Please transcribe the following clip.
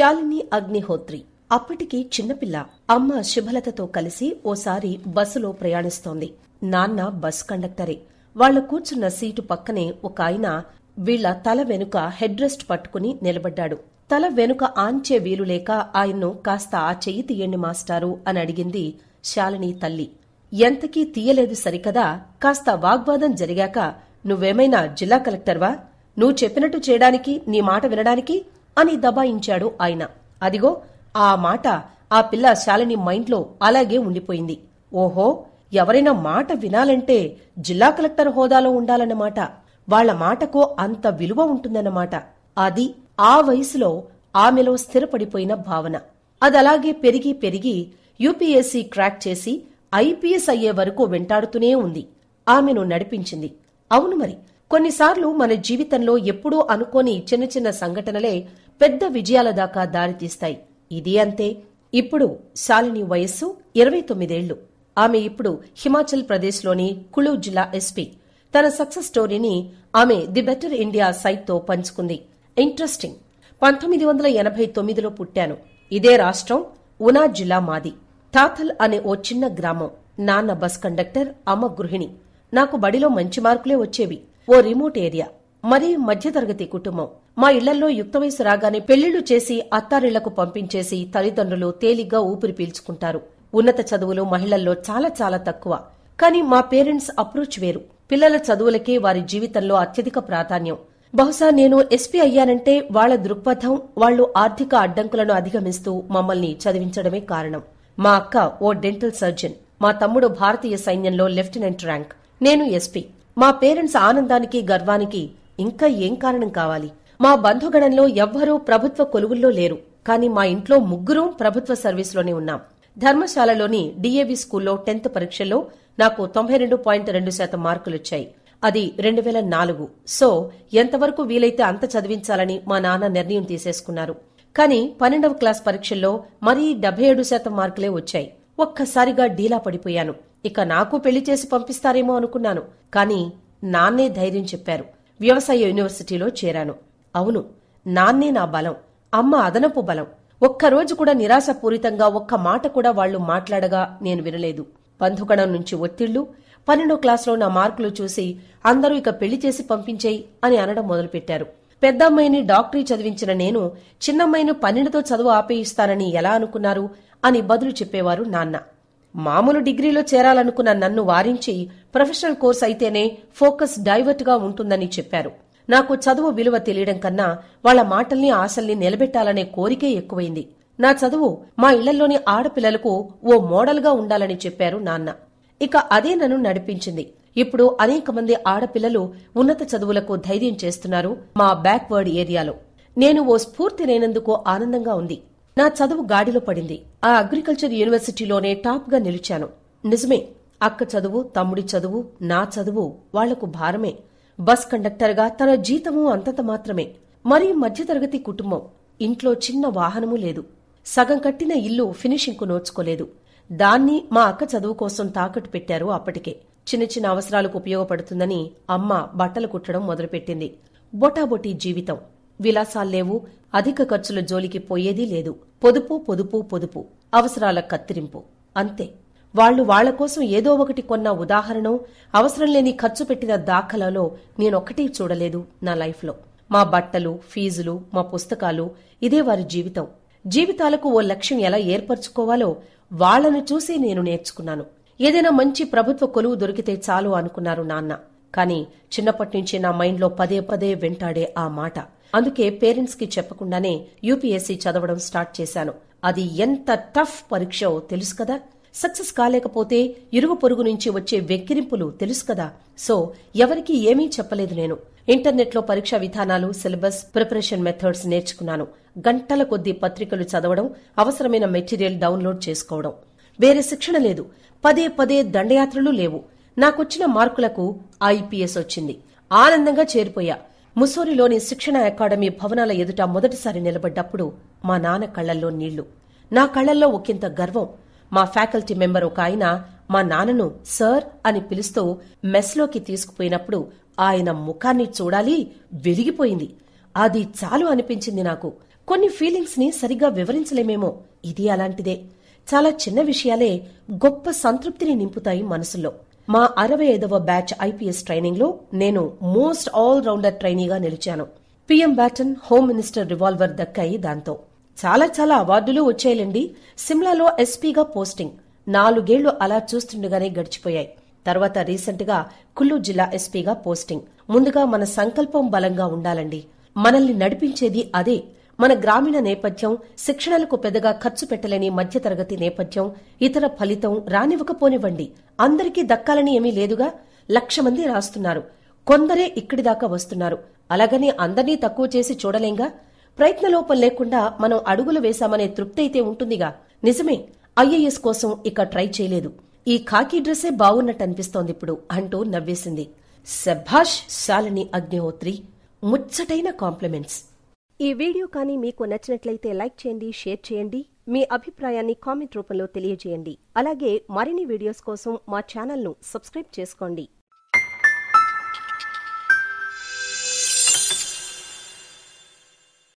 శాలిని అగ్నిహోత్రి అప్పటికి చిన్నపిల్ల అమ్మ శుభలతతో కలిసి ఓసారి బస్సులో ప్రయాణిస్తోంది నాన్న బస్ కండక్టరే వాళ్ల కూర్చున్న సీటు పక్కనే ఒక ఆయన వీళ్ల తల వెనుక హెడ్ రెస్ట్ పట్టుకుని నిలబడ్డాడు తల వెనుక ఆంచే వీలులేక ఆయన్ను కాస్త ఆ చెయ్యి తీయండి మాస్టారు అని అడిగింది శాలిని తల్లి ఎంతకీ తీయలేదు సరికదా కాస్త వాగ్వాదం జరిగాక నువ్వేమైనా జిల్లా కలెక్టర్వా నువ్వు చెప్పినట్టు చేయడానికి నీ మాట వినడానికి అని దబాయించాడు ఆయన అదిగో ఆ మాట ఆ పిల్ల శాలిని మైండ్లో అలాగే ఉండిపోయింది ఓహో ఎవరైనా మాట వినాలంటే జిల్లా కలెక్టర్ హోదాలో ఉండాలన్నమాట వాళ్ల మాటకో అంత విలువ ఉంటుందన్నమాట అది ఆ వయసులో ఆమెలో స్థిరపడిపోయిన భావన అదలాగే పెరిగి పెరిగి యూపీఎస్సీ క్రాక్ చేసి ఐపీఎస్ అయ్యే వరకు వెంటాడుతూనే ఉంది ఆమెను నడిపించింది అవును మరి కొన్నిసార్లు మన జీవితంలో ఎప్పుడూ అనుకోని చిన్న చిన్న సంఘటనలే పెద్ద విజయాల దాకా దారితీస్తాయి ఇది అంతే ఇప్పుడు శాలిని వయస్సు ఇరవై తొమ్మిదేళ్లు ఆమె ఇప్పుడు హిమాచల్ ప్రదేశ్లోని కులు జిల్లా ఎస్పీ తన సక్సెస్ స్టోరీని ఆమె ది బెటర్ ఇండియా సైట్తో పంచుకుంది ఇంట్రెస్టింగ్ పంతొమ్మిది వందల ఎనభై తొమ్మిదిలో పుట్టాను ఇదే రాష్ట్రం ఉనా జిల్లా మాది తాథల్ అనే ఓ చిన్న గ్రామం నాన్న బస్ కండక్టర్ అమ్మ గృహిణి నాకు బడిలో మంచి మార్కులే వచ్చేవి ఓ రిమోట్ ఏరియా మరీ మధ్యతరగతి కుటుంబం మా ఇళ్లలో యుక్త వయసు రాగానే పెళ్లిళ్లు చేసి అత్తారిళ్లకు పంపించేసి తల్లిదండ్రులు తేలిగ్గా ఊపిరి పీల్చుకుంటారు ఉన్నత చదువులు మహిళల్లో చాలా చాలా తక్కువ కానీ మా పేరెంట్స్ అప్రోచ్ వేరు పిల్లల చదువులకే వారి జీవితంలో అత్యధిక ప్రాధాన్యం బహుశా నేను ఎస్పీ అయ్యానంటే వాళ్ల దృక్పథం వాళ్లు ఆర్థిక అడ్డంకులను అధిగమిస్తూ మమ్మల్ని చదివించడమే కారణం మా అక్క ఓ డెంటల్ సర్జన్ మా తమ్ముడు భారతీయ సైన్యంలో లెఫ్టినెంట్ ర్యాంక్ నేను ఎస్పీ మా పేరెంట్స్ ఆనందానికి గర్వానికి ఇంకా ఏం కారణం కావాలి మా బంధుగణంలో ఎవ్వరూ ప్రభుత్వ కొలువుల్లో లేరు కానీ మా ఇంట్లో ముగ్గురూ ప్రభుత్వ సర్వీసులోనే ఉన్నాం ధర్మశాలలోని డిఏవి స్కూల్లో టెన్త్ పరీక్షల్లో నాకు తొంభై రెండు పాయింట్ రెండు శాతం మార్కులొచ్చాయి అది రెండు వేల నాలుగు సో ఎంతవరకు వీలైతే అంత చదివించాలని మా నాన్న నిర్ణయం తీసేసుకున్నారు కానీ పన్నెండవ క్లాస్ పరీక్షల్లో మరీ డెబ్బై ఏడు శాతం మార్కులే వచ్చాయి ఒక్కసారిగా డీలా పడిపోయాను ఇక నాకు పెళ్లి చేసి పంపిస్తారేమో అనుకున్నాను కానీ నాన్నే ధైర్యం చెప్పారు వ్యవసాయ యూనివర్సిటీలో చేరాను అవును నాన్నే నా బలం అమ్మ అదనపు బలం ఒక్కరోజు కూడా నిరాశపూరితంగా ఒక్క మాట కూడా వాళ్లు మాట్లాడగా నేను వినలేదు బంధుకణం నుంచి ఒత్తిళ్లు పన్నెండో క్లాస్లో నా మార్కులు చూసి అందరూ ఇక పెళ్లి చేసి పంపించేయి అని అనడం మొదలుపెట్టారు పెద్దమ్మాయిని డాక్టరీ చదివించిన నేను చిన్నమ్మాయిని పన్నెండుతో చదువు ఆపేయిస్తానని ఎలా అనుకున్నారు అని బదులు చెప్పేవారు నాన్న మామూలు డిగ్రీలో చేరాలనుకున్న నన్ను వారించి ప్రొఫెషనల్ కోర్స్ అయితేనే ఫోకస్ డైవర్ట్గా ఉంటుందని చెప్పారు నాకు చదువు విలువ తెలియడం కన్నా వాళ్ల మాటల్ని ఆశల్ని నిలబెట్టాలనే కోరికే ఎక్కువైంది నా చదువు మా ఇళ్లలోని ఆడపిల్లలకు ఓ మోడల్గా ఉండాలని చెప్పారు నాన్న ఇక అదే నన్ను నడిపించింది ఇప్పుడు అనేక మంది ఆడపిల్లలు ఉన్నత చదువులకు ధైర్యం చేస్తున్నారు మా బ్యాక్వర్డ్ ఏరియాలో నేను ఓ స్ఫూర్తి లేనందుకు ఆనందంగా ఉంది నా చదువు గాడిలో పడింది ఆ అగ్రికల్చర్ యూనివర్సిటీలోనే టాప్గా నిలిచాను నిజమే అక్క చదువు తమ్ముడి చదువు నా చదువు వాళ్లకు భారమే బస్ కండక్టర్గా తన జీతము అంతంత మాత్రమే మరీ మధ్యతరగతి కుటుంబం ఇంట్లో చిన్న వాహనము లేదు సగం కట్టిన ఇల్లు ఫినిషింగ్కు నోచుకోలేదు దాన్ని మా అక్క చదువు కోసం తాకట్టు పెట్టారు అప్పటికే చిన్న చిన్న అవసరాలకు ఉపయోగపడుతుందని అమ్మ బట్టలు కుట్టడం మొదలుపెట్టింది బొటాబొటీ జీవితం విలాసాల్లేవు అధిక ఖర్చుల జోలికి పోయేదీ లేదు పొదుపు పొదుపు పొదుపు అవసరాల కత్తిరింపు అంతే వాళ్లు వాళ్ల కోసం ఏదో ఒకటి కొన్న ఉదాహరణ అవసరం లేని ఖర్చు పెట్టిన దాఖలాలో నేనొక్కటి చూడలేదు నా లైఫ్లో మా బట్టలు ఫీజులు మా పుస్తకాలు ఇదే వారి జీవితం జీవితాలకు ఓ లక్ష్యం ఎలా ఏర్పరచుకోవాలో వాళ్లను చూసి నేను నేర్చుకున్నాను ఏదైనా మంచి ప్రభుత్వ కొలువు దొరికితే చాలు అనుకున్నారు నాన్న కాని చిన్నప్పటినుంచి నా మైండ్లో పదే పదే వెంటాడే ఆ మాట అందుకే పేరెంట్స్కి చెప్పకుండానే యూపీఎస్సీ చదవడం స్టార్ట్ చేశాను అది ఎంత టఫ్ పరీక్షో తెలుసు కదా సక్సెస్ కాలేకపోతే ఇరుగు పొరుగు నుంచి వచ్చే వెక్కిరింపులు తెలుసు కదా సో ఎవరికీ ఏమీ చెప్పలేదు నేను ఇంటర్నెట్లో పరీక్షా విధానాలు సిలబస్ ప్రిపరేషన్ మెథడ్స్ నేర్చుకున్నాను గంటల కొద్దీ పత్రికలు చదవడం అవసరమైన మెటీరియల్ డౌన్లోడ్ చేసుకోవడం వేరే శిక్షణ లేదు పదే పదే దండయాత్రలు లేవు నాకొచ్చిన మార్కులకు ఐపీఎస్ వచ్చింది ఆనందంగా చేరిపోయా ముసోరిలోని శిక్షణ అకాడమీ భవనాల ఎదుట మొదటిసారి నిలబడ్డప్పుడు మా నాన్న కళ్లల్లో నీళ్లు నా కళ్లల్లో ఒకంత గర్వం మా ఫ్యాకల్టీ మెంబర్ ఒక ఆయన మా నాన్నను సర్ అని పిలుస్తూ మెస్లోకి తీసుకుపోయినప్పుడు ఆయన ముఖాన్ని చూడాలి వెలిగిపోయింది అది చాలు అనిపించింది నాకు కొన్ని ఫీలింగ్స్ ని సరిగ్గా వివరించలేమేమో ఇది అలాంటిదే చాలా చిన్న విషయాలే గొప్ప సంతృప్తిని నింపుతాయి మనసులో మా అరవై ఐదవ బ్యాచ్ ఐపీఎస్ ట్రైనింగ్లో నేను మోస్ట్ ఆల్ రౌండర్ ట్రైనీగా నిలిచాను PM baton home minister revolver దక్కాయి దాంతో చాలా చాలా అవార్డులు వచ్చాయిలండి సిమ్లాలో ఎస్పీగా పోస్టింగ్ నాలుగేళ్లు అలా చూస్తుండగానే గడిచిపోయాయి తర్వాత రీసెంట్గా కుల్లు జిల్లా ఎస్పీగా పోస్టింగ్ ముందుగా మన సంకల్పం బలంగా ఉండాలండి మనల్ని నడిపించేది అదే మన గ్రామీణ నేపథ్యం శిక్షణలకు పెద్దగా ఖర్చు పెట్టలేని మధ్యతరగతి నేపథ్యం ఇతర ఫలితం రానివ్వకపోనివ్వండి అందరికీ దక్కాలని ఏమీ లేదుగా లక్ష మంది రాస్తున్నారు కొందరే ఇక్కడి దాకా వస్తున్నారు అలాగని అందరినీ తక్కువ చేసి చూడలేంగా ప్రయత్నలోపం లేకుండా మనం అడుగులు వేశామనే తృప్తి అయితే ఉంటుందిగా నిజమే ఐఏఎస్ కోసం ఇక ట్రై చేయలేదు ఈ ఖాకీ డ్రెస్సే అనిపిస్తోంది ఇప్పుడు అంటూ నవ్వేసింది సభాష్ శాలిని అగ్నిహోత్రి ముచ్చటైన కాంప్లిమెంట్స్ ఈ వీడియో కానీ మీకు నచ్చినట్లయితే లైక్ చేయండి షేర్ చేయండి మీ అభిప్రాయాన్ని కామెంట్ రూపంలో తెలియజేయండి అలాగే మరిన్ని వీడియోస్ కోసం మా ఛానల్ను సబ్స్క్రైబ్ చేసుకోండి